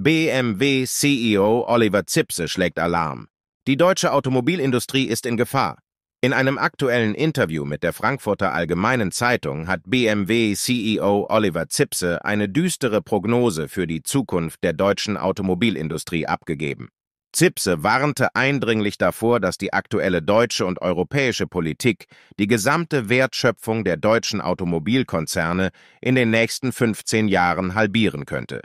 BMW CEO Oliver Zipse schlägt Alarm. Die deutsche Automobilindustrie ist in Gefahr. In einem aktuellen Interview mit der Frankfurter Allgemeinen Zeitung hat BMW CEO Oliver Zipse eine düstere Prognose für die Zukunft der deutschen Automobilindustrie abgegeben. Zipse warnte eindringlich davor, dass die aktuelle deutsche und europäische Politik die gesamte Wertschöpfung der deutschen Automobilkonzerne in den nächsten 15 Jahren halbieren könnte.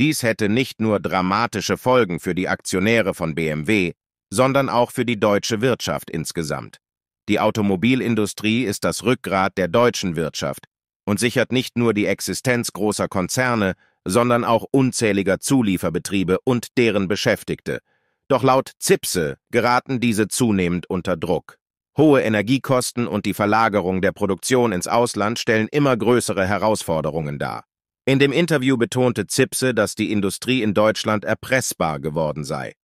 Dies hätte nicht nur dramatische Folgen für die Aktionäre von BMW, sondern auch für die deutsche Wirtschaft insgesamt. Die Automobilindustrie ist das Rückgrat der deutschen Wirtschaft und sichert nicht nur die Existenz großer Konzerne, sondern auch unzähliger Zulieferbetriebe und deren Beschäftigte. Doch laut Zipse geraten diese zunehmend unter Druck. Hohe Energiekosten und die Verlagerung der Produktion ins Ausland stellen immer größere Herausforderungen dar. In dem Interview betonte Zipse, dass die Industrie in Deutschland erpressbar geworden sei.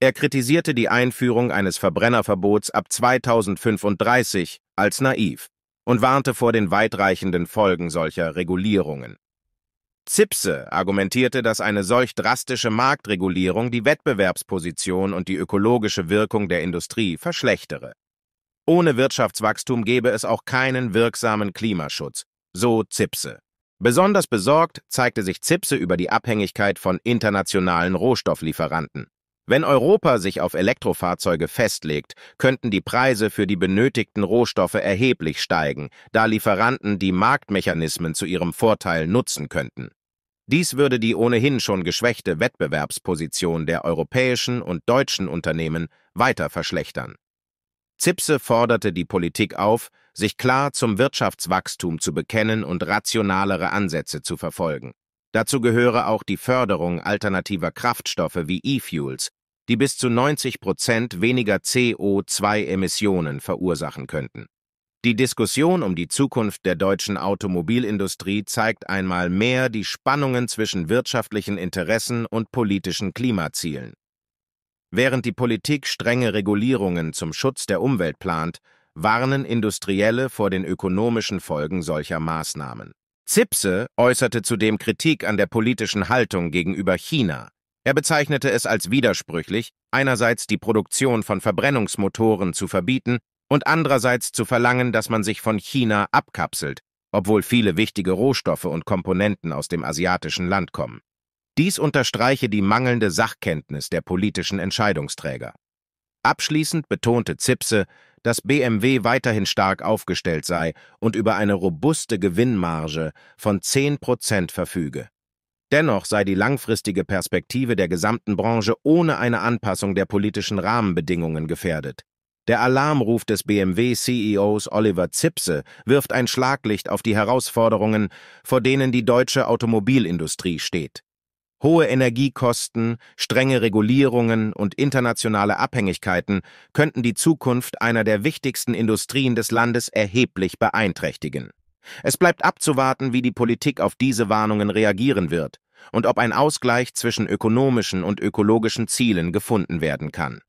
Er kritisierte die Einführung eines Verbrennerverbots ab 2035 als naiv und warnte vor den weitreichenden Folgen solcher Regulierungen. Zipse argumentierte, dass eine solch drastische Marktregulierung die Wettbewerbsposition und die ökologische Wirkung der Industrie verschlechtere. Ohne Wirtschaftswachstum gäbe es auch keinen wirksamen Klimaschutz, so Zipse. Besonders besorgt zeigte sich Zipse über die Abhängigkeit von internationalen Rohstofflieferanten. Wenn Europa sich auf Elektrofahrzeuge festlegt, könnten die Preise für die benötigten Rohstoffe erheblich steigen, da Lieferanten die Marktmechanismen zu ihrem Vorteil nutzen könnten. Dies würde die ohnehin schon geschwächte Wettbewerbsposition der europäischen und deutschen Unternehmen weiter verschlechtern. Zipse forderte die Politik auf, sich klar zum Wirtschaftswachstum zu bekennen und rationalere Ansätze zu verfolgen. Dazu gehöre auch die Förderung alternativer Kraftstoffe wie E-Fuels, die bis zu 90 Prozent weniger CO2-Emissionen verursachen könnten. Die Diskussion um die Zukunft der deutschen Automobilindustrie zeigt einmal mehr die Spannungen zwischen wirtschaftlichen Interessen und politischen Klimazielen. Während die Politik strenge Regulierungen zum Schutz der Umwelt plant, warnen Industrielle vor den ökonomischen Folgen solcher Maßnahmen. Zipse äußerte zudem Kritik an der politischen Haltung gegenüber China. Er bezeichnete es als widersprüchlich, einerseits die Produktion von Verbrennungsmotoren zu verbieten und andererseits zu verlangen, dass man sich von China abkapselt, obwohl viele wichtige Rohstoffe und Komponenten aus dem asiatischen Land kommen. Dies unterstreiche die mangelnde Sachkenntnis der politischen Entscheidungsträger. Abschließend betonte Zipse, dass BMW weiterhin stark aufgestellt sei und über eine robuste Gewinnmarge von 10 Prozent verfüge. Dennoch sei die langfristige Perspektive der gesamten Branche ohne eine Anpassung der politischen Rahmenbedingungen gefährdet. Der Alarmruf des BMW-CEOs Oliver Zipse wirft ein Schlaglicht auf die Herausforderungen, vor denen die deutsche Automobilindustrie steht. Hohe Energiekosten, strenge Regulierungen und internationale Abhängigkeiten könnten die Zukunft einer der wichtigsten Industrien des Landes erheblich beeinträchtigen. Es bleibt abzuwarten, wie die Politik auf diese Warnungen reagieren wird und ob ein Ausgleich zwischen ökonomischen und ökologischen Zielen gefunden werden kann.